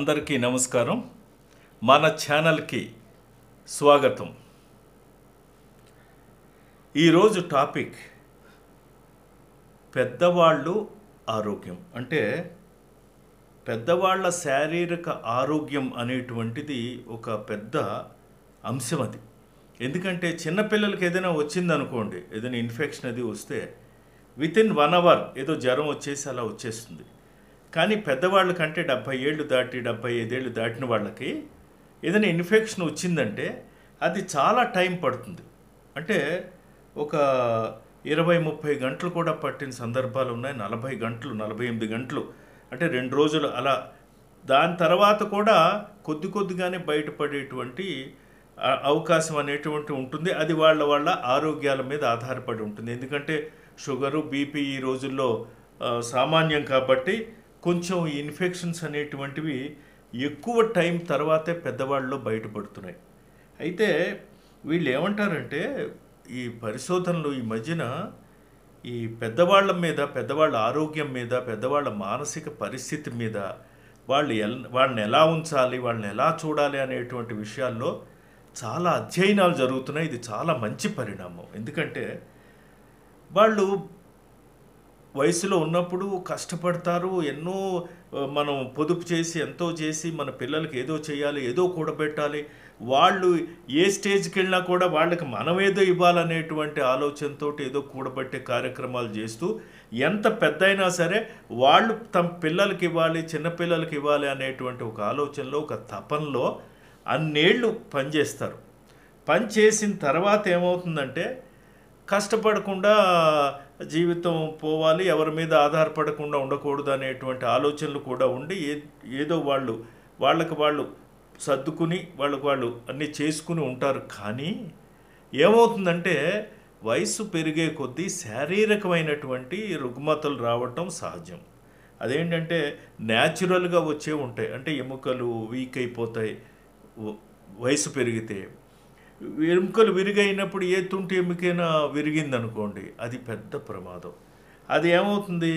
అందరికీ నమస్కారం మన ఛానల్కి స్వాగతం ఈరోజు టాపిక్ పెద్దవాళ్ళు ఆరోగ్యం అంటే పెద్దవాళ్ళ శారీరక ఆరోగ్యం అనేటువంటిది ఒక పెద్ద అంశం అది ఎందుకంటే చిన్నపిల్లలకి ఏదైనా వచ్చిందనుకోండి ఏదైనా ఇన్ఫెక్షన్ అది వస్తే వితిన్ వన్ అవర్ ఏదో జ్వరం వచ్చేసి అలా వచ్చేస్తుంది కానీ పెద్దవాళ్ళ కంటే డెబ్భై ఏళ్ళు దాటి డెబ్బై ఐదేళ్ళు దాటిన వాళ్ళకి ఏదైనా ఇన్ఫెక్షన్ వచ్చిందంటే అది చాలా టైం పడుతుంది అంటే ఒక ఇరవై ముప్పై గంటలు కూడా పట్టిన సందర్భాలు ఉన్నాయి నలభై గంటలు నలభై ఎనిమిది గంటలు అంటే రెండు రోజులు అలా దాని తర్వాత కూడా కొద్ది కొద్దిగానే బయటపడేటువంటి అవకాశం అనేటువంటి ఉంటుంది అది వాళ్ళ వాళ్ళ ఆరోగ్యాల మీద ఆధారపడి ఉంటుంది ఎందుకంటే షుగరు బీపీ ఈ రోజుల్లో సామాన్యం కాబట్టి కొంచెం ఇన్ఫెక్షన్స్ అనేటువంటివి ఎక్కువ టైం తర్వాతే పెద్దవాళ్ళలో బయటపడుతున్నాయి అయితే వీళ్ళు ఏమంటారంటే ఈ పరిశోధనలు ఈ మధ్యన ఈ పెద్దవాళ్ళ మీద పెద్దవాళ్ళ ఆరోగ్యం మీద పెద్దవాళ్ళ మానసిక పరిస్థితి మీద వాళ్ళు ఎల్ వాళ్ళని ఎలా ఉంచాలి వాళ్ళని ఎలా చూడాలి అనేటువంటి విషయాల్లో చాలా అధ్యయనాలు జరుగుతున్నాయి ఇది చాలా మంచి పరిణామం ఎందుకంటే వాళ్ళు వయసులో ఉన్నప్పుడు కష్టపడతారు ఎన్నో మనం పొదుపు చేసి ఎంతో చేసి మన పిల్లలకి ఏదో చేయాలి ఏదో కూడబెట్టాలి వాళ్ళు ఏ స్టేజ్కి వెళ్ళినా కూడా వాళ్ళకి మనం ఏదో ఇవ్వాలనేటువంటి ఆలోచనతో ఏదో కూడబెట్టే కార్యక్రమాలు చేస్తూ ఎంత అయినా సరే వాళ్ళు తమ పిల్లలకి ఇవ్వాలి చిన్నపిల్లలకి ఇవ్వాలి అనేటువంటి ఒక ఆలోచనలో ఒక తపనలో అన్నేళ్ళు పనిచేస్తారు పని చేసిన తర్వాత ఏమవుతుందంటే కష్టపడకుండా జీవితం పోవాలి ఎవరి మీద ఆధారపడకుండా ఉండకూడదు అనేటువంటి ఆలోచనలు కూడా ఉండి ఏ ఏదో వాళ్ళు వాళ్ళకి వాళ్ళు సర్దుకుని వాళ్ళకు వాళ్ళు అన్నీ చేసుకుని ఉంటారు కానీ ఏమవుతుందంటే వయసు పెరిగే కొద్దీ శారీరకమైనటువంటి రుగ్మతలు రావటం సహజం అదేంటంటే న్యాచురల్గా వచ్చే ఉంటాయి అంటే ఎముకలు వీక్ అయిపోతాయి వయసు పెరిగితే ఎముకలు విరిగైనప్పుడు ఏ తుంటి ఎముకైనా విరిగిందనుకోండి అది పెద్ద ప్రమాదం అది ఏమవుతుంది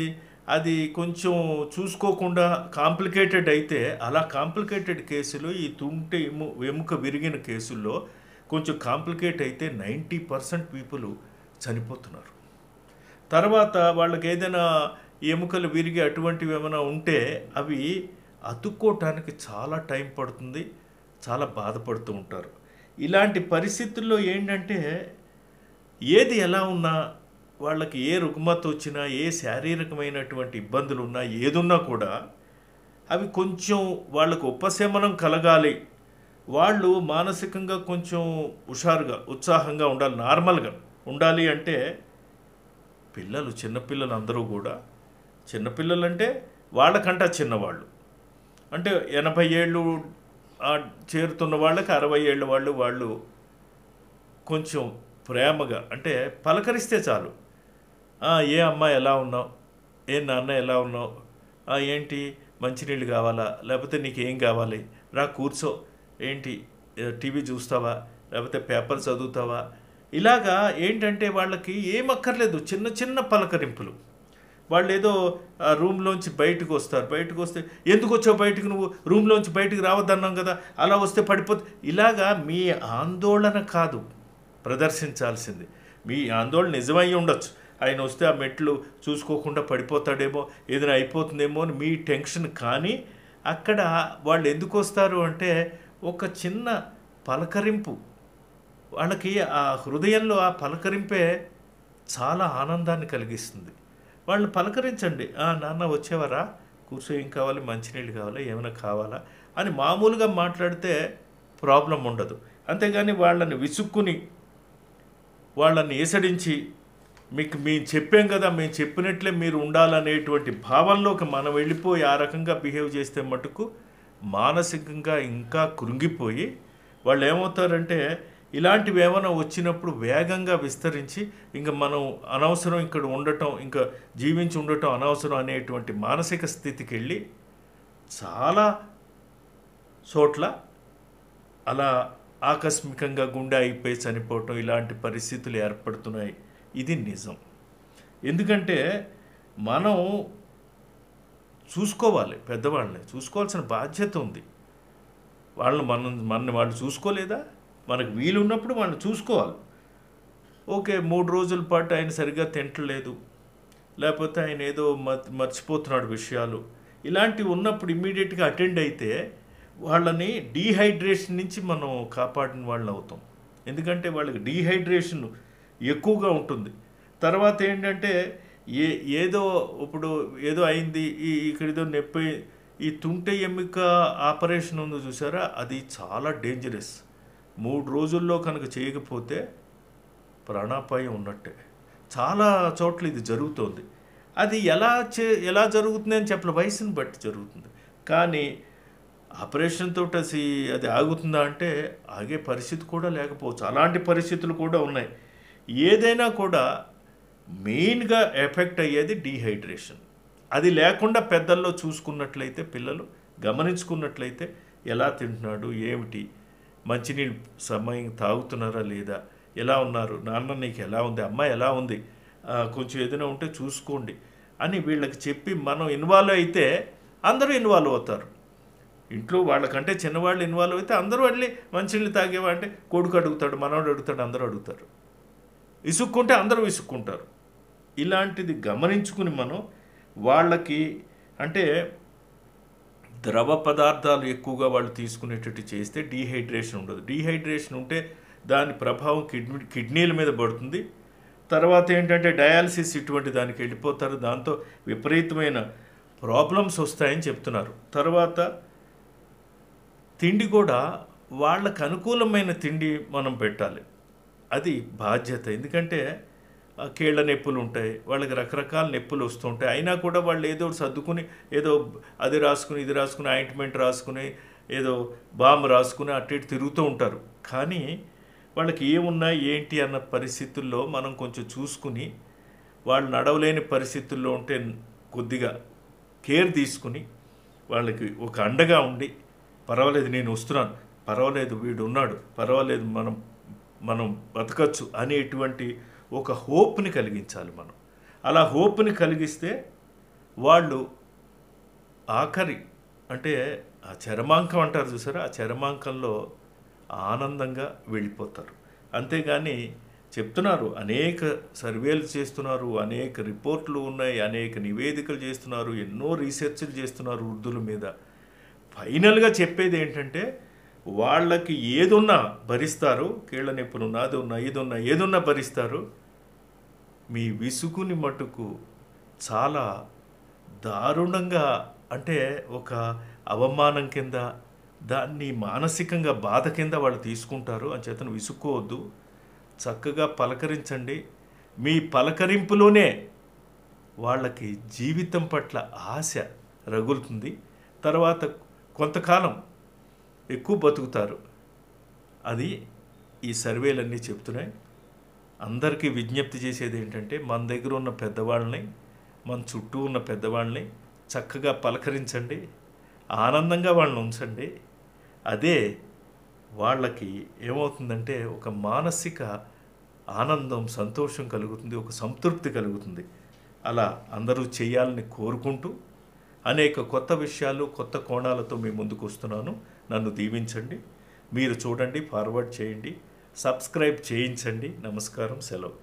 అది కొంచెం చూసుకోకుండా కాంప్లికేటెడ్ అయితే అలా కాంప్లికేటెడ్ కేసులో ఈ తుంటి ఎము ఎముక విరిగిన కేసుల్లో కొంచెం కాంప్లికేట్ అయితే నైంటీ పర్సెంట్ పీపుల్ చనిపోతున్నారు తర్వాత వాళ్ళకి ఏదైనా ఎముకలు విరిగి అటువంటివి ఏమైనా ఉంటే అవి అతుక్కోవటానికి చాలా టైం పడుతుంది చాలా బాధపడుతూ ఉంటారు ఇలాంటి పరిస్థితుల్లో ఏంటంటే ఏది ఎలా ఉన్నా వాళ్ళకి ఏ రుగ్మత వచ్చినా ఏ శారీరకమైనటువంటి ఇబ్బందులు ఉన్నా ఏదున్నా కూడా అవి కొంచెం వాళ్ళకు ఉపశమనం కలగాలి వాళ్ళు మానసికంగా కొంచెం హుషారుగా ఉత్సాహంగా ఉండాలి నార్మల్గా ఉండాలి అంటే పిల్లలు చిన్నపిల్లలు అందరూ కూడా చిన్నపిల్లలు అంటే వాళ్ళకంట చిన్నవాళ్ళు అంటే ఎనభై ఏళ్ళు చేరుతున్న వాళ్ళకి అరవై ఏళ్ళ వాళ్ళు వాళ్ళు కొంచెం ప్రేమగా అంటే పలకరిస్తే చాలు ఏ అమ్మ ఎలా ఉన్నావు ఏ నాన్న ఎలా ఉన్నావు ఏంటి మంచినీళ్ళు కావాలా లేకపోతే నీకు ఏం కావాలి రా కూర్చో ఏంటి టీవీ చూస్తావా లేకపోతే పేపర్ చదువుతావా ఇలాగా ఏంటంటే వాళ్ళకి ఏమక్కర్లేదు చిన్న చిన్న పలకరింపులు వాళ్ళు ఏదో రూమ్లోంచి బయటకు వస్తారు బయటకు వస్తే ఎందుకు వచ్చావు బయటకు నువ్వు రూమ్లోంచి బయటకు రావద్దన్నాం కదా అలా వస్తే పడిపోతే ఇలాగా మీ ఆందోళన కాదు ప్రదర్శించాల్సింది మీ ఆందోళన నిజమై ఉండొచ్చు ఆయన వస్తే ఆ మెట్లు చూసుకోకుండా పడిపోతాడేమో ఏదైనా అయిపోతుందేమో అని మీ టెన్షన్ కానీ అక్కడ వాళ్ళు ఎందుకు వస్తారు అంటే ఒక చిన్న పలకరింపు వాళ్ళకి ఆ హృదయంలో ఆ పలకరింపే చాలా ఆనందాన్ని కలిగిస్తుంది వాళ్ళని పలకరించండి నాన్న వచ్చేవారా కూర్చో ఏం కావాలి మంచినీళ్ళు కావాలి ఏమైనా కావాలా అని మామూలుగా మాట్లాడితే ప్రాబ్లం ఉండదు అంతేగాని వాళ్ళని విసుక్కుని వాళ్ళని ఏసడించి మీకు మేము చెప్పాం కదా మేము చెప్పినట్లే మీరు ఉండాలనేటువంటి భావనలోకి మనం వెళ్ళిపోయి ఆ రకంగా బిహేవ్ చేస్తే మటుకు మానసికంగా ఇంకా కృంగిపోయి వాళ్ళు ఏమవుతారంటే ఇలాంటివి ఏమైనా వచ్చినప్పుడు వేగంగా విస్తరించి ఇంకా మనం అనవసరం ఇక్కడ ఉండటం ఇంకా జీవించి ఉండటం అనవసరం అనేటువంటి మానసిక స్థితికి వెళ్ళి చాలా చోట్ల అలా ఆకస్మికంగా గుండె అయిపోయి చనిపోవటం ఇలాంటి పరిస్థితులు ఏర్పడుతున్నాయి ఇది నిజం ఎందుకంటే మనం చూసుకోవాలి పెద్దవాళ్ళని చూసుకోవాల్సిన బాధ్యత ఉంది వాళ్ళని మనం మనని వాళ్ళు చూసుకోలేదా మనకు వీలున్నప్పుడు మనం చూసుకోవాలి ఓకే మూడు రోజుల పాటు ఆయన సరిగ్గా తింటలేదు లేకపోతే ఆయన ఏదో మర్చిపోతున్నాడు విషయాలు ఇలాంటివి ఉన్నప్పుడు ఇమ్మీడియట్గా అటెండ్ అయితే వాళ్ళని డీహైడ్రేషన్ నుంచి మనం కాపాడిన వాళ్ళు అవుతాం ఎందుకంటే వాళ్ళకి డీహైడ్రేషన్ ఎక్కువగా ఉంటుంది తర్వాత ఏంటంటే ఏ ఏదో ఇప్పుడు ఏదో అయింది ఈ ఇక్కడ ఏదో నొప్పి ఈ తుంటే ఎమ్మిక ఆపరేషన్ ఉందో చూసారా అది చాలా డేంజరస్ మూడు రోజుల్లో కనుక చేయకపోతే ప్రాణాపాయం ఉన్నట్టే చాలా చోట్ల ఇది జరుగుతోంది అది ఎలా చే ఎలా జరుగుతుంది అని చెప్పిన వయసుని బట్టి జరుగుతుంది కానీ ఆపరేషన్ తోటసి అది ఆగుతుందా అంటే ఆగే పరిస్థితి కూడా లేకపోవచ్చు అలాంటి పరిస్థితులు కూడా ఉన్నాయి ఏదైనా కూడా మెయిన్గా ఎఫెక్ట్ అయ్యేది డీహైడ్రేషన్ అది లేకుండా పెద్దల్లో చూసుకున్నట్లయితే పిల్లలు గమనించుకున్నట్లయితే ఎలా తింటున్నాడు ఏమిటి మంచినీళ్ళు సమయం తాగుతున్నారా లేదా ఎలా ఉన్నారు నాన్న నీకు ఎలా ఉంది అమ్మ ఎలా ఉంది కొంచెం ఏదైనా ఉంటే చూసుకోండి అని వీళ్ళకి చెప్పి మనం ఇన్వాల్వ్ అయితే అందరూ ఇన్వాల్వ్ అవుతారు ఇంట్లో వాళ్ళకంటే చిన్నవాళ్ళు ఇన్వాల్వ్ అయితే అందరూ వెళ్ళి మంచినీళ్ళు అంటే కొడుకు అడుగుతాడు మనవాడు అడుగుతాడు అందరూ అడుగుతారు ఇసుక్కుంటే అందరూ ఇసుక్కుంటారు ఇలాంటిది గమనించుకుని మనం వాళ్ళకి అంటే ద్రవ పదార్థాలు ఎక్కువగా వాళ్ళు తీసుకునేటట్టు చేస్తే డీహైడ్రేషన్ ఉండదు డీహైడ్రేషన్ ఉంటే దాని ప్రభావం కిడ్నీ కిడ్నీల మీద పడుతుంది తర్వాత ఏంటంటే డయాలసిస్ ఇటువంటి దానికి వెళ్ళిపోతారు దాంతో విపరీతమైన ప్రాబ్లమ్స్ వస్తాయని చెప్తున్నారు తర్వాత తిండి కూడా వాళ్ళకు అనుకూలమైన తిండి మనం పెట్టాలి అది బాధ్యత ఎందుకంటే కీళ్ళ నొప్పులు ఉంటాయి వాళ్ళకి రకరకాల నొప్పులు వస్తుంటాయి అయినా కూడా వాళ్ళు ఏదో సర్దుకుని ఏదో అది రాసుకుని ఇది రాసుకుని ఆయింట్మెంట్ రాసుకుని ఏదో బామ్ రాసుకుని అటు ఇటు తిరుగుతూ ఉంటారు కానీ వాళ్ళకి ఏమున్నా ఏంటి అన్న పరిస్థితుల్లో మనం కొంచెం చూసుకుని వాళ్ళు నడవలేని పరిస్థితుల్లో ఉంటే కొద్దిగా కేర్ తీసుకుని వాళ్ళకి ఒక అండగా ఉండి పర్వాలేదు నేను వస్తున్నాను పర్వాలేదు వీడు ఉన్నాడు పర్వాలేదు మనం మనం బతకచ్చు అనేటువంటి ఒక హోప్ని కలిగించాలి మనం అలా హోప్ని కలిగిస్తే వాళ్ళు ఆఖరి అంటే ఆ చరమాంకం అంటారు చూసారా ఆ చరమాంకంలో ఆనందంగా వెళ్ళిపోతారు అంతేగాని చెప్తున్నారు అనేక సర్వేలు చేస్తున్నారు అనేక రిపోర్ట్లు ఉన్నాయి అనేక నివేదికలు చేస్తున్నారు ఎన్నో రీసెర్చ్లు చేస్తున్నారు వృద్ధుల మీద ఫైనల్గా చెప్పేది ఏంటంటే వాళ్ళకి ఏదున్నా భరిస్తారు కీళ్ళ నొప్పును అది ఉన్నా ఇదున్నా ఏదున్నా భరిస్తారు మీ విసుగుని మటుకు చాలా దారుణంగా అంటే ఒక అవమానం కింద దాన్ని మానసికంగా బాధ కింద వాళ్ళు తీసుకుంటారు అని చేతను విసుక్కోవద్దు చక్కగా పలకరించండి మీ పలకరింపులోనే వాళ్ళకి జీవితం పట్ల ఆశ రగులుతుంది తర్వాత కొంతకాలం ఎక్కువ బతుకుతారు అది ఈ సర్వేలన్నీ చెప్తున్నాయి అందరికీ విజ్ఞప్తి చేసేది ఏంటంటే మన దగ్గర ఉన్న పెద్దవాళ్ళని మన చుట్టూ ఉన్న పెద్దవాళ్ళని చక్కగా పలకరించండి ఆనందంగా వాళ్ళని ఉంచండి అదే వాళ్ళకి ఏమవుతుందంటే ఒక మానసిక ఆనందం సంతోషం కలుగుతుంది ఒక సంతృప్తి కలుగుతుంది అలా అందరూ చేయాలని కోరుకుంటూ అనేక కొత్త విషయాలు కొత్త కోణాలతో మీ ముందుకు వస్తున్నాను నన్ను దీవించండి మీరు చూడండి ఫార్వర్డ్ చేయండి సబ్స్క్రైబ్ చేయించండి నమస్కారం సెలవు